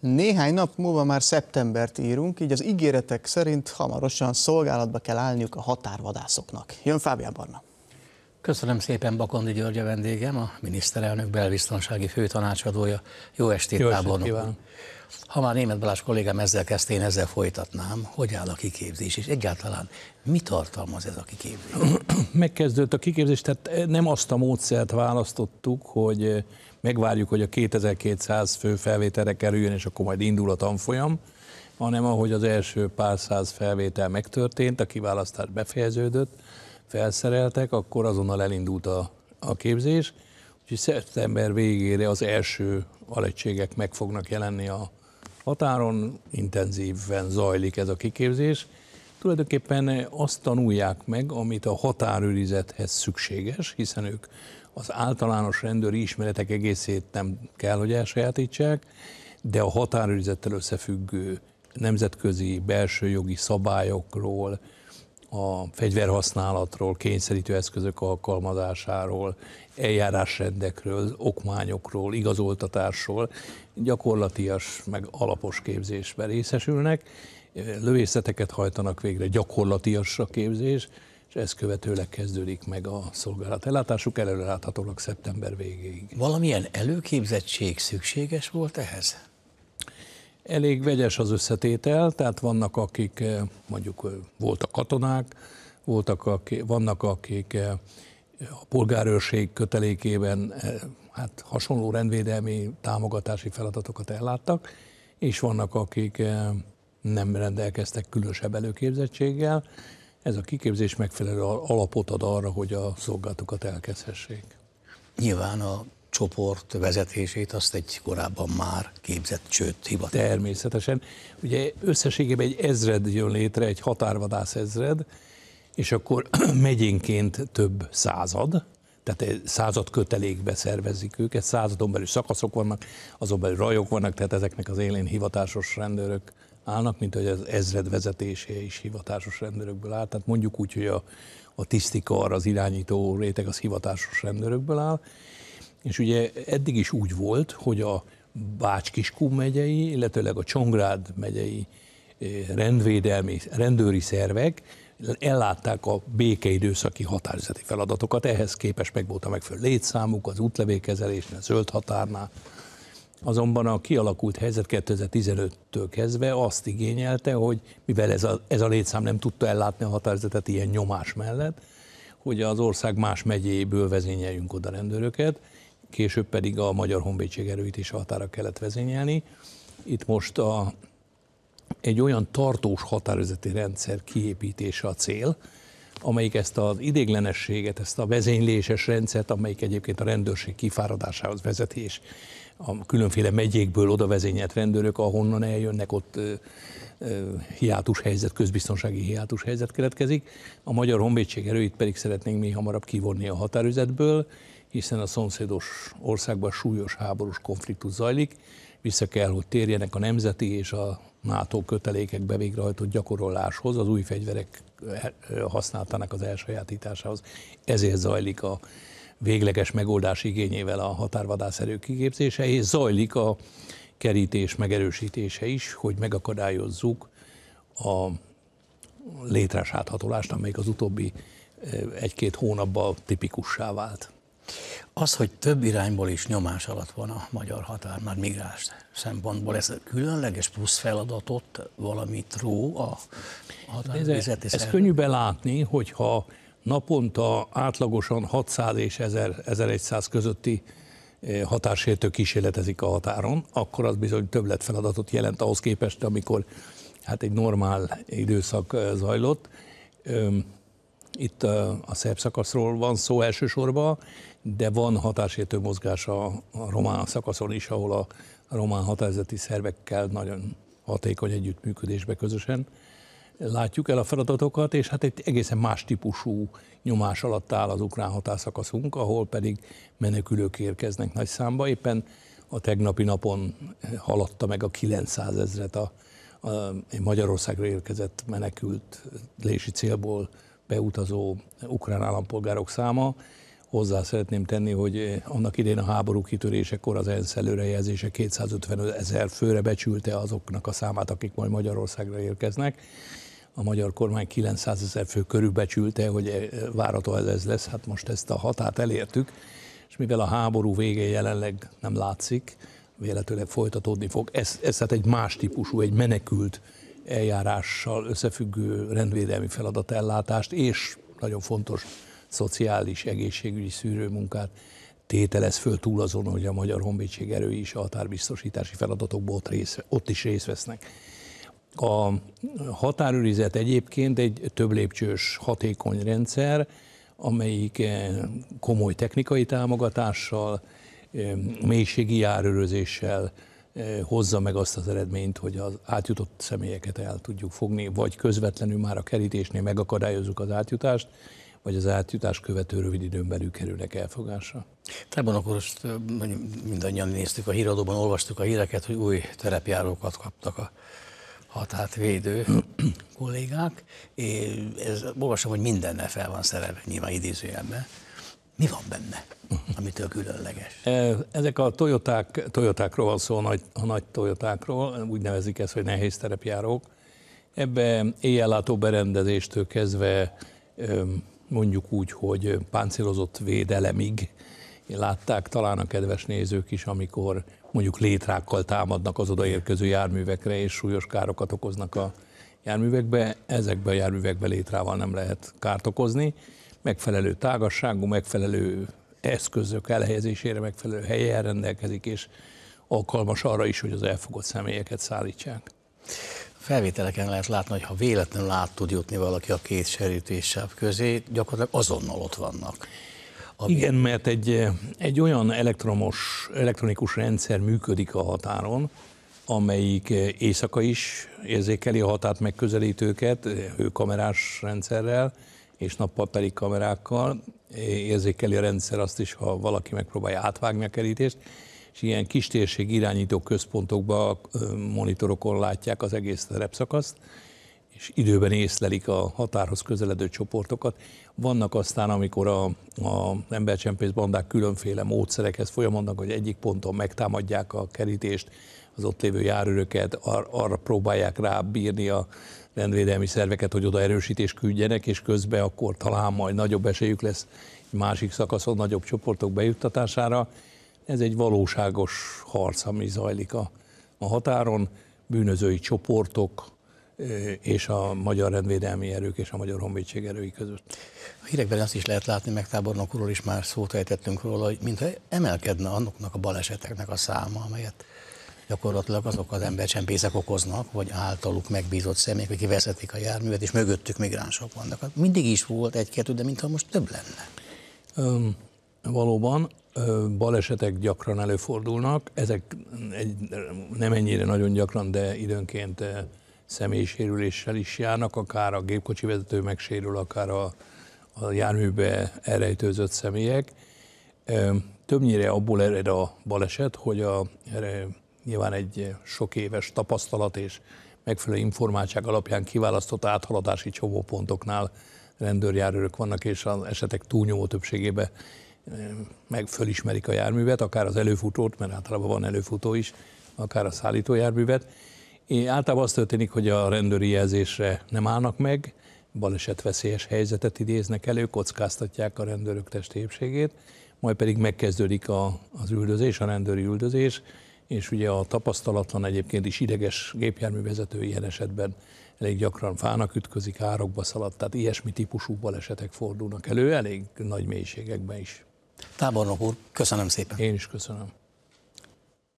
Néhány nap múlva már szeptembert írunk, így az ígéretek szerint hamarosan szolgálatba kell állniuk a határvadászoknak. Jön Fábián Barna. Köszönöm szépen Bakondi György a vendégem, a miniszterelnök belbiztonsági főtanácsadója. Jó estét, tábornok Ha már német Balázs kollégám ezzel kezdte, én ezzel folytatnám, hogy áll a kiképzés, és egyáltalán mi tartalmaz ez a kiképzés? Megkezdődött a kiképzés, tehát nem azt a módszert választottuk, hogy megvárjuk, hogy a 2200 fő felvételre kerüljön, és akkor majd indul a tanfolyam, hanem ahogy az első pár száz felvétel megtörtént, a kiválasztás befejeződött, felszereltek, akkor azonnal elindult a, a képzés, úgyhogy szeptember végére az első alegységek meg fognak jelenni a határon, intenzíven zajlik ez a kiképzés. Tulajdonképpen azt tanulják meg, amit a határőrizethez szükséges, hiszen ők az általános rendőri ismeretek egészét nem kell, hogy elsajátítsák, de a határőrizettel összefüggő nemzetközi belső jogi szabályokról, a fegyverhasználatról, kényszerítő eszközök alkalmazásáról, eljárásrendekről, okmányokról, igazoltatásról gyakorlatias, meg alapos képzésben részesülnek, lövészeteket hajtanak végre, gyakorlatias a képzés, és ezt követőleg kezdődik meg a szolgálat ellátásuk, láthatólag szeptember végéig. Valamilyen előképzettség szükséges volt ehhez? Elég vegyes az összetétel, tehát vannak akik, eh, mondjuk eh, voltak katonák, voltak akik, vannak akik eh, a polgárőrség kötelékében hát hasonló rendvédelmi támogatási feladatokat elláttak, és vannak akik nem rendelkeztek különösebb előképzettséggel, ez a kiképzés megfelelő alapot ad arra, hogy a szolgálatokat elkezhessék. Nyilván a csoport vezetését azt egy korábban már képzett, sőt, hivat. Természetesen. Ugye összességében egy ezred jön létre, egy határvadász ezred, és akkor megyénként több század, tehát egy század kötelékbe szervezik őket, századon belül szakaszok vannak, azon belül rajok vannak, tehát ezeknek az élén hivatásos rendőrök állnak, mint hogy az ezred vezetése is hivatásos rendőrökből áll. Tehát mondjuk úgy, hogy a, a tisztikar, az irányító réteg az hivatásos rendőrökből áll. És ugye eddig is úgy volt, hogy a bács kiskú megyei, illetőleg a Csongrád megyei eh, rendvédelmi, rendőri szervek ellátták a békeidőszaki határozati feladatokat, ehhez képest meg volt a megfelelő létszámuk, az útlevékezelésnél, a zöld határnál, Azonban a kialakult helyzet 2015-től kezdve azt igényelte, hogy mivel ez a, ez a létszám nem tudta ellátni a határozatot ilyen nyomás mellett, hogy az ország más megyéből vezényeljünk oda rendőröket, később pedig a Magyar Honvédség erőit is határa kellett vezényelni. Itt most a, egy olyan tartós határozati rendszer kiépítése a cél, amelyik ezt az idéglenességet, ezt a vezényléses rendszert, amelyik egyébként a rendőrség kifáradásához vezeti, és a különféle megyékből oda vezényelt rendőrök, ahonnan eljönnek, ott ö, ö, hiátus helyzet, közbiztonsági hiátus helyzet keletkezik. A magyar honvédség erőit pedig szeretnénk mi hamarabb kivonni a határüzetből, hiszen a szomszédos országban súlyos háborús konfliktus zajlik, vissza kell, hogy térjenek a nemzeti és a NATO kötelékek bevégrehajtott gyakoroláshoz, az új fegyverek eh, eh, használtának az elsajátításához. Ezért zajlik a végleges megoldás igényével a határvadászerő kiképzése, és zajlik a kerítés megerősítése is, hogy megakadályozzuk a létrás áthatolást, amelyik az utóbbi eh, egy-két hónapban tipikussá vált. Az, hogy több irányból is nyomás alatt van a magyar határ, már migráns szempontból, ez különleges plusz feladatot valamit ró a határvizet. Ez, ez könnyű belátni, hogyha naponta átlagosan 600 és 1000, 1100 közötti eh, határsértő kísérletezik a határon, akkor az bizony többlet feladatot jelent ahhoz képest, amikor hát egy normál időszak eh, zajlott. Itt a szerb szakaszról van szó elsősorban, de van hatásértő mozgás a román szakaszon is, ahol a román határozati szervekkel nagyon hatékony együttműködésbe közösen látjuk el a feladatokat, és hát egy egészen más típusú nyomás alatt áll az ukrán határszakaszunk, ahol pedig menekülők érkeznek nagy számba. Éppen a tegnapi napon haladta meg a 900 ezret a, a Magyarországra érkezett menekült lési célból beutazó ukrán állampolgárok száma. Hozzá szeretném tenni, hogy eh, annak idén a háború kitörésekor az ENSZ előrejelzése 250 ezer főre becsülte azoknak a számát, akik majd Magyarországra érkeznek. A magyar kormány 900 ezer fő becsülte, hogy eh, várható ez, lesz, hát most ezt a határt elértük, és mivel a háború vége jelenleg nem látszik, véletőleg folytatódni fog, ez, ez hát egy más típusú, egy menekült eljárással összefüggő rendvédelmi feladatellátást és nagyon fontos szociális, egészségügyi szűrőmunkát tételez föl túl azon, hogy a Magyar Honvédség erői is a határbiztosítási feladatokból ott, rész, ott is részt vesznek. A határőrizet egyébként egy több lépcsős hatékony rendszer, amelyik eh, komoly technikai támogatással, eh, mélységi járőrözéssel, Eh, hozza meg azt az eredményt, hogy az átjutott személyeket el tudjuk fogni, vagy közvetlenül már a kerítésnél megakadályozzuk az átjutást, vagy az átjutás követő rövid időn belül kerülnek elfogásra. Tehát akkor most eh, mindannyian néztük a híradóban, olvastuk a híreket, hogy új terepjárókat kaptak a határt védő kollégák. És ez, olvasom, hogy mindennel fel van szerelve, nyilván idézőjelben. Mi van benne, amitől különleges? Eh, ezek a toyoták, toyotákról van szó, a nagy, a nagy toyotákról, úgy nevezik ezt, hogy nehéz terepjárók. Ebbe éjjellátó berendezéstől kezdve eh, mondjuk úgy, hogy páncélozott védelemig látták talán a kedves nézők is, amikor mondjuk létrákkal támadnak az odaérkező járművekre, és súlyos károkat okoznak a járművekbe. Ezekben a járművekbe létrával nem lehet kárt okozni megfelelő tágasságú, megfelelő eszközök elhelyezésére megfelelő helyen rendelkezik, és alkalmas arra is, hogy az elfogott személyeket szállítsák. A felvételeken lehet látni, hogy ha véletlenül át tud jutni valaki a két serítésáv közé, gyakorlatilag azonnal ott vannak. Ami... Igen, mert egy, egy olyan elektromos, elektronikus rendszer működik a határon, amelyik éjszaka is érzékeli a határt megközelítőket hőkamerás rendszerrel, és nappalpeli kamerákkal érzékeli a rendszer azt is, ha valaki megpróbálja átvágni a kerítést, és ilyen kistérség irányító központokba monitorokon látják az egész repszakaszt, és időben észlelik a határhoz közeledő csoportokat. Vannak aztán, amikor a, a embercsempész bandák különféle módszerekhez folyamodnak, hogy egyik ponton megtámadják a kerítést, az ott lévő járőröket, ar- arra próbálják rábírni a rendvédelmi szerveket, hogy oda erősítést küldjenek, és közben akkor talán majd nagyobb esélyük lesz egy másik szakaszon nagyobb csoportok bejuttatására. Ez egy valóságos harc, ami zajlik a, a határon. Bűnözői csoportok, eh, és a magyar rendvédelmi erők és a magyar honvédség erői között. A hírekben azt is lehet látni, meg tábornok úrról is már szót ejtettünk róla, hogy mintha emelkedne annoknak a baleseteknek a száma, amelyet gyakorlatilag azok az embercsempészek okoznak, vagy általuk megbízott személyek, akik veszetik a járművet, és mögöttük migránsok vannak. Hát mindig is volt egy-kettő, de mintha most több lenne. Um, valóban, balesetek gyakran előfordulnak, ezek egy, nem ennyire nagyon gyakran, de időnként személyisérüléssel is járnak, akár a gépkocsi vezető megsérül, akár a, a járműbe elrejtőzött személyek. Többnyire abból ered a baleset, hogy a nyilván egy sok éves tapasztalat és megfelelő információk alapján kiválasztott áthaladási csomópontoknál rendőrjárőrök vannak, és az esetek túlnyomó többségében eh, meg fölismerik a járművet, akár az előfutót, mert általában van előfutó is, akár a szállítójárművet. Általában az történik, hogy a rendőri jelzésre nem állnak meg, veszélyes helyzetet idéznek elő, kockáztatják a rendőrök testépségét, majd pedig megkezdődik a, az üldözés, a rendőri üldözés, és ugye a tapasztalatlan egyébként is ideges gépjárművezető ilyen esetben elég gyakran fának ütközik, árokba szaladt, tehát ilyesmi típusú balesetek fordulnak elő, elég nagy mélységekben is. Tábornok úr, köszönöm szépen. Én is köszönöm.